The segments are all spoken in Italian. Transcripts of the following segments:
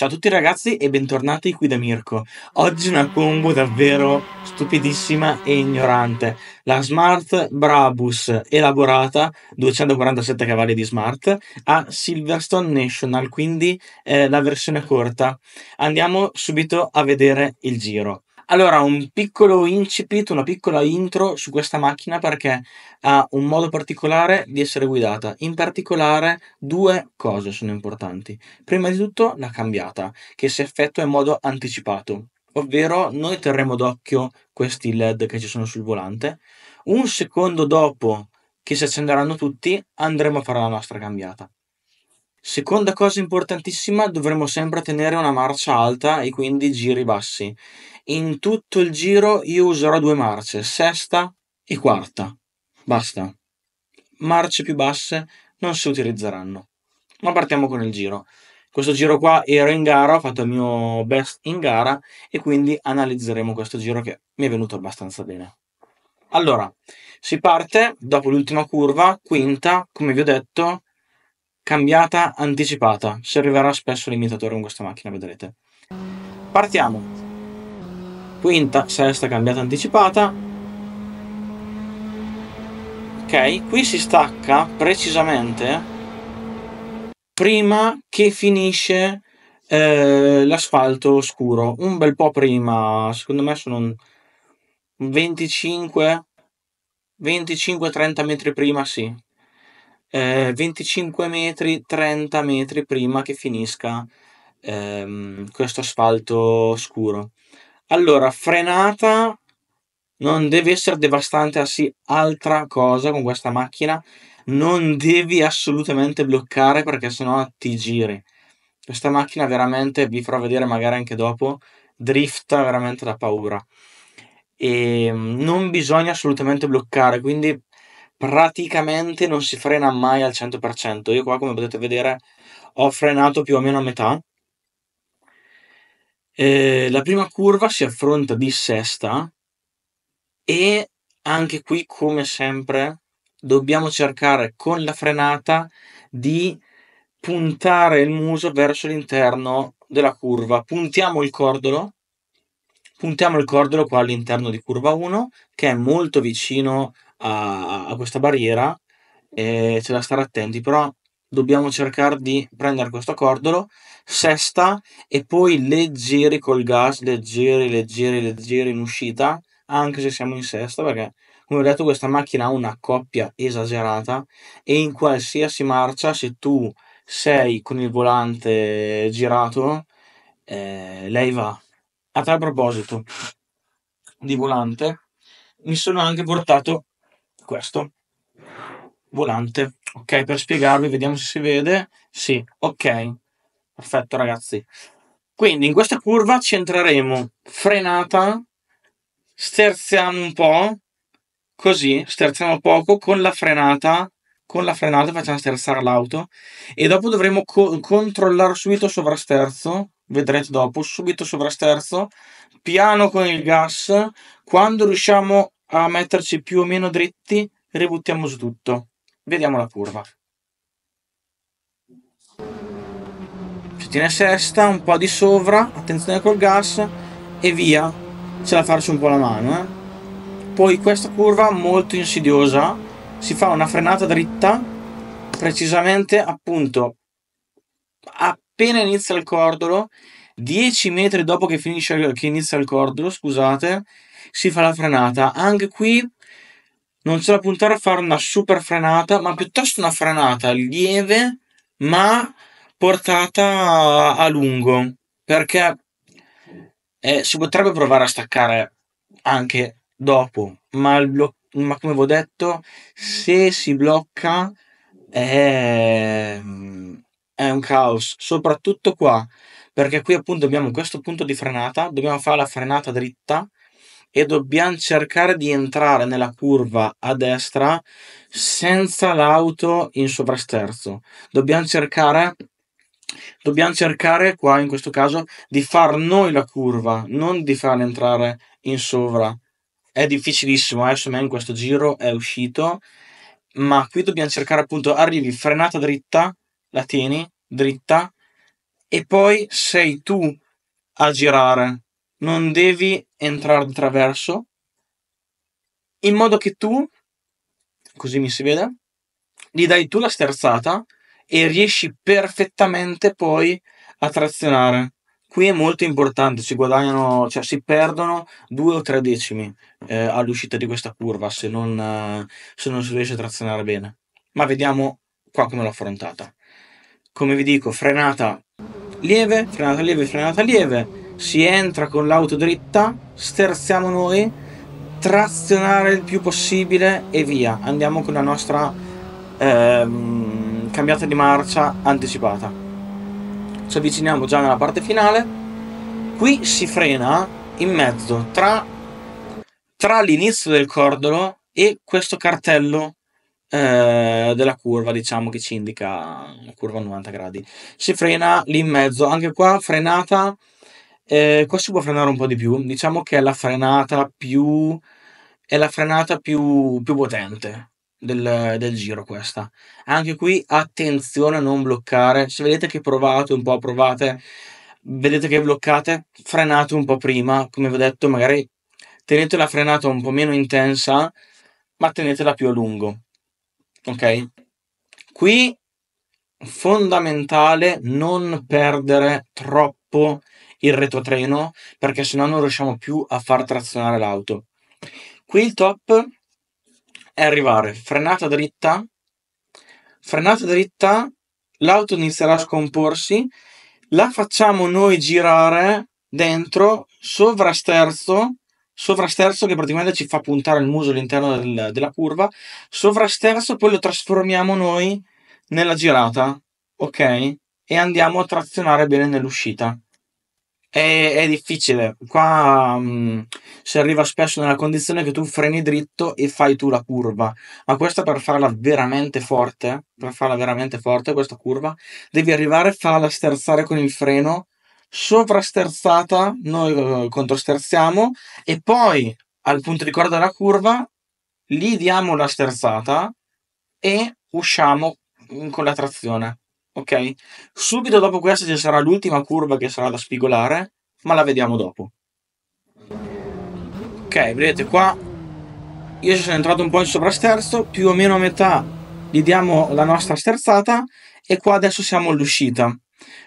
Ciao a tutti ragazzi e bentornati qui da Mirko. Oggi una combo davvero stupidissima e ignorante. La Smart Brabus elaborata, 247 cavalli di Smart, a Silverstone National, quindi eh, la versione corta. Andiamo subito a vedere il giro. Allora, un piccolo incipit, una piccola intro su questa macchina perché ha un modo particolare di essere guidata. In particolare due cose sono importanti. Prima di tutto la cambiata, che si effettua in modo anticipato, ovvero noi terremo d'occhio questi LED che ci sono sul volante. Un secondo dopo che si accenderanno tutti andremo a fare la nostra cambiata. Seconda cosa importantissima, dovremmo sempre tenere una marcia alta e quindi giri bassi. In tutto il giro io userò due marce, sesta e quarta. Basta. Marce più basse non si utilizzeranno. Ma partiamo con il giro. Questo giro qua ero in gara, ho fatto il mio best in gara e quindi analizzeremo questo giro che mi è venuto abbastanza bene. Allora, si parte dopo l'ultima curva, quinta, come vi ho detto, cambiata, anticipata. Servirà spesso l'imitatore con questa macchina, vedrete. Partiamo. Quinta, sesta, cambiata, anticipata. Ok, qui si stacca precisamente prima che finisce eh, l'asfalto scuro. Un bel po' prima, secondo me sono 25-30 metri prima, sì, eh, 25 metri, 30 metri prima che finisca ehm, questo asfalto scuro. Allora, frenata non deve essere devastante, anzi altra cosa con questa macchina, non devi assolutamente bloccare perché sennò ti giri. Questa macchina veramente, vi farò vedere magari anche dopo, drifta veramente da paura. E ehm, non bisogna assolutamente bloccare, quindi praticamente non si frena mai al 100%. Io qua, come potete vedere, ho frenato più o meno a metà. Eh, la prima curva si affronta di sesta e anche qui, come sempre, dobbiamo cercare con la frenata di puntare il muso verso l'interno della curva. Puntiamo il cordolo, puntiamo il cordolo qua all'interno di curva 1, che è molto vicino a a questa barriera e c'è da stare attenti, però dobbiamo cercare di prendere questo cordolo, sesta e poi leggeri col gas, leggeri, leggeri, leggeri in uscita, anche se siamo in sesta, perché come ho detto questa macchina ha una coppia esagerata e in qualsiasi marcia se tu sei con il volante girato, ehm, lei va. A tal proposito di volante, mi sono anche portato questo volante. Ok, per spiegarvi, vediamo se si vede. Sì, ok. Perfetto, ragazzi. Quindi in questa curva ci entreremo frenata, sterziamo un po', così, sterziamo poco, con la frenata, con la frenata facciamo sterzare l'auto e dopo dovremo co controllare subito sovrasterzo, vedrete dopo, subito sovrasterzo, piano con il gas, quando riusciamo a metterci più o meno dritti, ributtiamo su tutto. Vediamo la curva. Ci tiene sesta, un po' di sovra, attenzione col gas e via. Ce la farci un po' la mano, eh. Poi questa curva molto insidiosa, si fa una frenata dritta, precisamente appunto appena inizia il cordolo, 10 metri dopo che, finisce, che inizia il cordolo, scusate, si fa la frenata. Anche qui non c'è da puntare a fare una super frenata, ma piuttosto una frenata lieve, ma portata a, lungo, perché eh, si potrebbe provare a staccare anche dopo, ma, blo- ma come vi ho detto, se si blocca è, ehm, è un caos, soprattutto qua, perché qui appunto abbiamo questo punto di frenata, dobbiamo fare la frenata dritta, e dobbiamo cercare di entrare nella curva a destra senza l'auto in sovrasterzo. Dobbiamo cercare dobbiamo cercare qua in questo caso di far noi la curva, non di farla entrare in sovra. È difficilissimo, adesso eh, me in questo giro è uscito, ma qui dobbiamo cercare appunto arrivi frenata dritta, la tieni dritta e poi sei tu a girare non devi entrare di traverso in modo che tu, così mi si vede, gli dai tu la sterzata e riesci perfettamente poi a trazionare. Qui è molto importante, si guadagnano, cioè si perdono due o tre decimi eh, all'uscita di questa curva se non, se non si riesce a trazionare bene. Ma vediamo qua come l'ho affrontata. Come vi dico, frenata lieve, frenata lieve, frenata lieve si entra con l'auto dritta, sterziamo noi, trazionare il più possibile e via. Andiamo con la nostra ehm, cambiata di marcia anticipata. Ci avviciniamo già nella parte finale. Qui si frena in mezzo tra, tra l'inizio del cordolo e questo cartello eh, della curva diciamo che ci indica la curva a 90 gradi si frena lì in mezzo anche qua frenata Ehm, qua si può frenare un po' di più. Diciamo che è la frenata più è la frenata più più potente del del giro questa. Anche qui attenzione a non bloccare. Se vedete che provate un po', provate, vedete che bloccate, frenate un po' prima, come vi ho detto magari tenete la frenata un po' meno intensa, ma tenetela più a lungo, Ok, Qui fondamentale non perdere troppo il retrotreno perché sennò non riusciamo più a far trazionare l'auto. Qui il top è arrivare frenata dritta, frenata dritta, l'auto inizierà a scomporsi, la facciamo noi girare dentro, sovrasterzo, sovrasterzo che praticamente ci fa puntare il muso all'interno del, della curva, sovrasterzo poi lo trasformiamo noi nella girata, ok? E andiamo a trazionare bene nell'uscita. È, è difficile, qua mh, mm, si arriva spesso nella condizione che tu freni dritto e fai tu la curva, ma questa per farla veramente forte, per farla veramente forte questa curva, devi arrivare a farla sterzare con il freno, sovrasterzata, noi eh, controsterziamo e poi al punto di corda della curva gli diamo la sterzata e usciamo mm, con la trazione ok? Subito dopo questa ci sarà l'ultima curva che sarà da spigolare, ma la vediamo dopo. Ok, vedete qua, io ci sono entrato un po' in sovrasterzo, più o meno a metà gli diamo la nostra sterzata e qua adesso siamo all'uscita.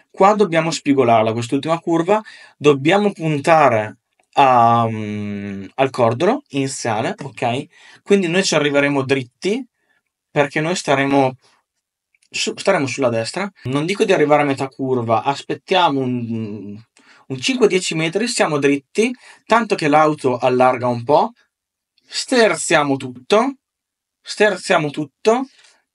Qua dobbiamo spigolarla, quest'ultima curva, dobbiamo puntare a, um, al cordolo iniziale, ok? Quindi noi ci arriveremo dritti perché noi staremo su, staremo sulla destra, non dico di arrivare a metà curva, aspettiamo un, un 5-10 metri, siamo dritti, tanto che l'auto allarga un po', sterziamo tutto, sterziamo tutto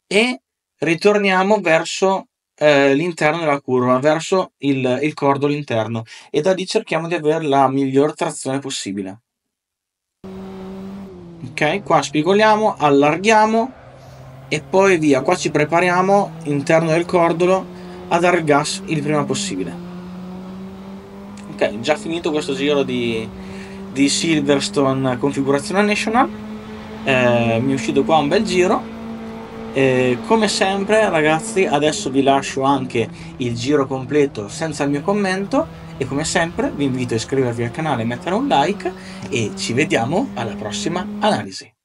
e ritorniamo verso eh, l'interno della curva, verso il, il cordolo interno e da lì cerchiamo di avere la miglior trazione possibile. Ok, qua spigoliamo, allarghiamo, e poi via, qua ci prepariamo interno del cordolo a dare il gas il prima possibile. Ok, già finito questo giro di, di Silverstone configurazione national, eh, mi è uscito qua un bel giro. Eh, come sempre ragazzi adesso vi lascio anche il giro completo senza il mio commento e come sempre vi invito a iscrivervi al canale mettere un like e ci vediamo alla prossima analisi.